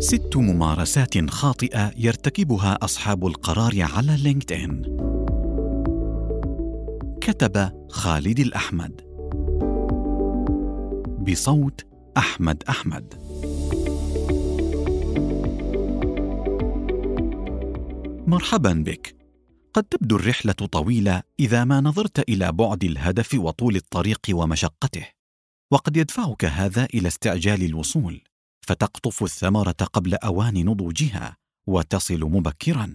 ست ممارسات خاطئة يرتكبها أصحاب القرار على لينكد إن كتب خالد الأحمد بصوت أحمد أحمد مرحبا بك قد تبدو الرحلة طويلة إذا ما نظرت إلى بعد الهدف وطول الطريق ومشقته وقد يدفعك هذا إلى استعجال الوصول فتقطف الثمره قبل اوان نضوجها وتصل مبكرا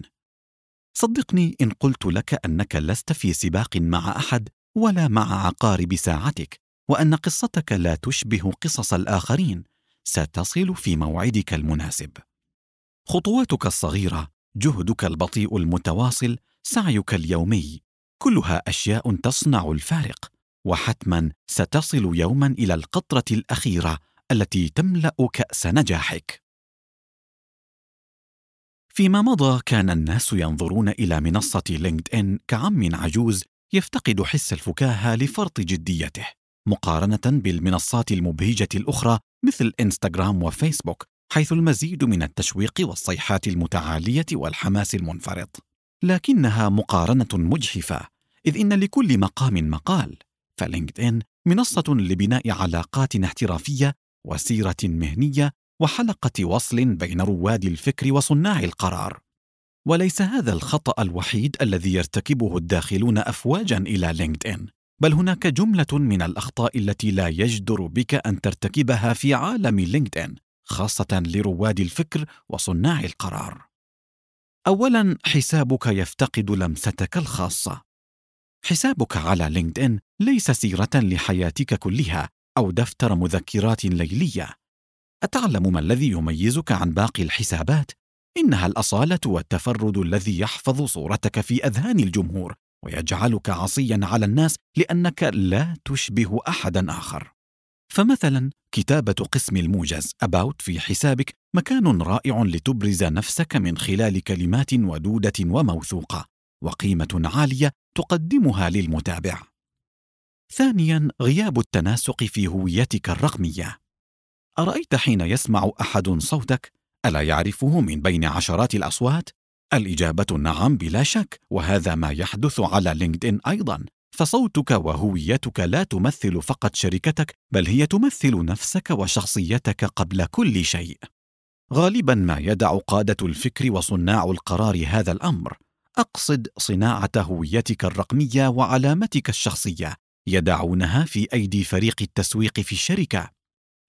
صدقني ان قلت لك انك لست في سباق مع احد ولا مع عقارب ساعتك وان قصتك لا تشبه قصص الاخرين ستصل في موعدك المناسب خطواتك الصغيره جهدك البطيء المتواصل سعيك اليومي كلها اشياء تصنع الفارق وحتما ستصل يوما الى القطره الاخيره التي تملا كاس نجاحك فيما مضى كان الناس ينظرون الى منصه لينكد ان كعم عجوز يفتقد حس الفكاهه لفرط جديته مقارنه بالمنصات المبهجه الاخرى مثل انستغرام وفيسبوك حيث المزيد من التشويق والصيحات المتعاليه والحماس المنفرط لكنها مقارنه مجحفه اذ ان لكل مقام مقال فلينكد ان منصه لبناء علاقات احترافيه وسيره مهنيه وحلقه وصل بين رواد الفكر وصناع القرار وليس هذا الخطا الوحيد الذي يرتكبه الداخلون افواجا الى لينكد ان بل هناك جمله من الاخطاء التي لا يجدر بك ان ترتكبها في عالم لينكد ان خاصه لرواد الفكر وصناع القرار اولا حسابك يفتقد لمستك الخاصه حسابك على لينكد ان ليس سيره لحياتك كلها أو دفتر مذكرات ليلية أتعلم ما الذي يميزك عن باقي الحسابات؟ إنها الأصالة والتفرد الذي يحفظ صورتك في أذهان الجمهور ويجعلك عصيا على الناس لأنك لا تشبه أحدا آخر فمثلا كتابة قسم الموجز about في حسابك مكان رائع لتبرز نفسك من خلال كلمات ودودة وموثوقة وقيمة عالية تقدمها للمتابع ثانيا غياب التناسق في هويتك الرقميه ارايت حين يسمع احد صوتك الا يعرفه من بين عشرات الاصوات الاجابه نعم بلا شك وهذا ما يحدث على لينكدين ايضا فصوتك وهويتك لا تمثل فقط شركتك بل هي تمثل نفسك وشخصيتك قبل كل شيء غالبا ما يدع قاده الفكر وصناع القرار هذا الامر اقصد صناعه هويتك الرقميه وعلامتك الشخصيه يدعونها في ايدي فريق التسويق في الشركه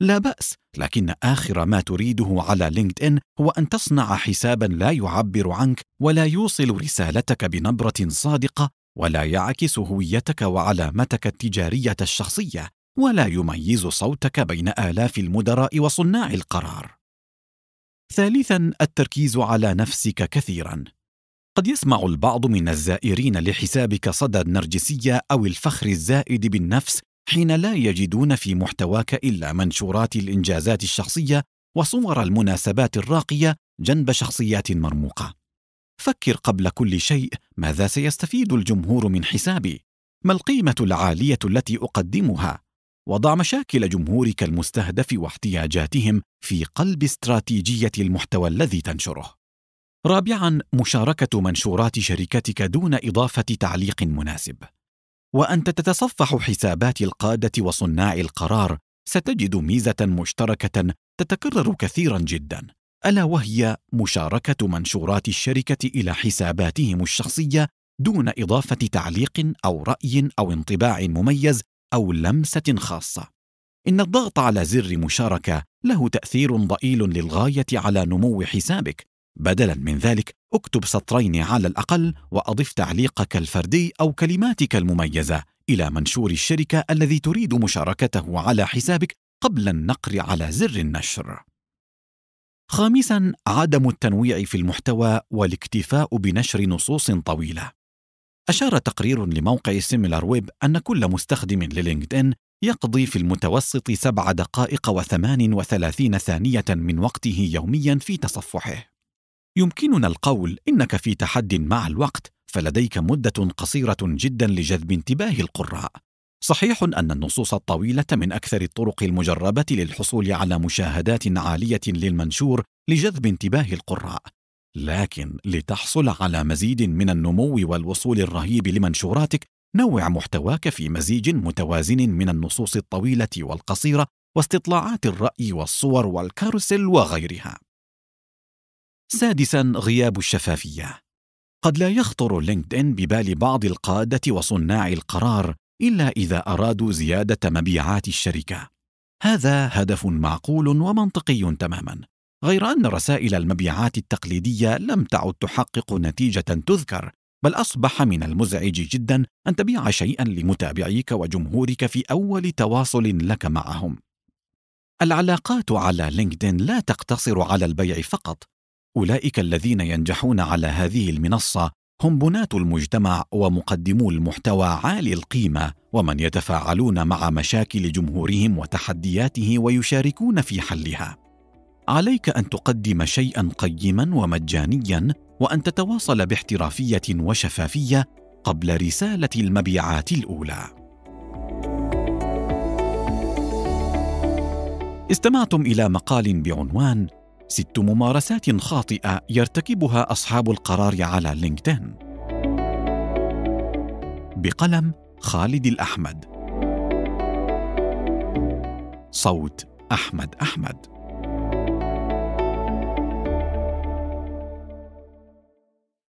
لا باس لكن اخر ما تريده على لينكد ان هو ان تصنع حسابا لا يعبر عنك ولا يوصل رسالتك بنبره صادقه ولا يعكس هويتك وعلامتك التجاريه الشخصيه ولا يميز صوتك بين الاف المدراء وصناع القرار ثالثا التركيز على نفسك كثيرا قد يسمع البعض من الزائرين لحسابك صدى النرجسيه او الفخر الزائد بالنفس حين لا يجدون في محتواك الا منشورات الانجازات الشخصيه وصور المناسبات الراقيه جنب شخصيات مرموقه فكر قبل كل شيء ماذا سيستفيد الجمهور من حسابي ما القيمه العاليه التي اقدمها وضع مشاكل جمهورك المستهدف واحتياجاتهم في قلب استراتيجيه المحتوى الذي تنشره رابعا مشاركه منشورات شركتك دون اضافه تعليق مناسب وانت تتصفح حسابات القاده وصناع القرار ستجد ميزه مشتركه تتكرر كثيرا جدا الا وهي مشاركه منشورات الشركه الى حساباتهم الشخصيه دون اضافه تعليق او راي او انطباع مميز او لمسه خاصه ان الضغط على زر مشاركه له تاثير ضئيل للغايه على نمو حسابك بدلا من ذلك اكتب سطرين على الاقل واضف تعليقك الفردي او كلماتك المميزه الى منشور الشركه الذي تريد مشاركته على حسابك قبل النقر على زر النشر خامسا عدم التنويع في المحتوى والاكتفاء بنشر نصوص طويله أشار تقرير لموقع سيميلار ويب أن كل مستخدم للينكد إن يقضي في المتوسط سبع دقائق وثمان وثلاثين ثانية من وقته يوميا في تصفحه يمكننا القول انك في تحد مع الوقت فلديك مده قصيره جدا لجذب انتباه القراء صحيح ان النصوص الطويله من اكثر الطرق المجربه للحصول على مشاهدات عاليه للمنشور لجذب انتباه القراء لكن لتحصل على مزيد من النمو والوصول الرهيب لمنشوراتك نوع محتواك في مزيج متوازن من النصوص الطويله والقصيره واستطلاعات الراي والصور والكارسل وغيرها سادسا غياب الشفافية قد لا يخطر لينكدإن ببال بعض القادة وصناع القرار إلا إذا أرادوا زيادة مبيعات الشركة هذا هدف معقول ومنطقي تماما غير أن رسائل المبيعات التقليدية لم تعد تحقق نتيجة تذكر بل أصبح من المزعج جدا أن تبيع شيئا لمتابعيك وجمهورك في أول تواصل لك معهم العلاقات على لينكدين لا تقتصر على البيع فقط أولئك الذين ينجحون على هذه المنصة هم بناة المجتمع ومقدمو المحتوى عالي القيمة ومن يتفاعلون مع مشاكل جمهورهم وتحدياته ويشاركون في حلها. عليك أن تقدم شيئا قيما ومجانيا وأن تتواصل باحترافية وشفافية قبل رسالة المبيعات الأولى. استمعتم إلى مقال بعنوان ست ممارسات خاطئة يرتكبها أصحاب القرار على لينكدين بقلم خالد الأحمد صوت أحمد أحمد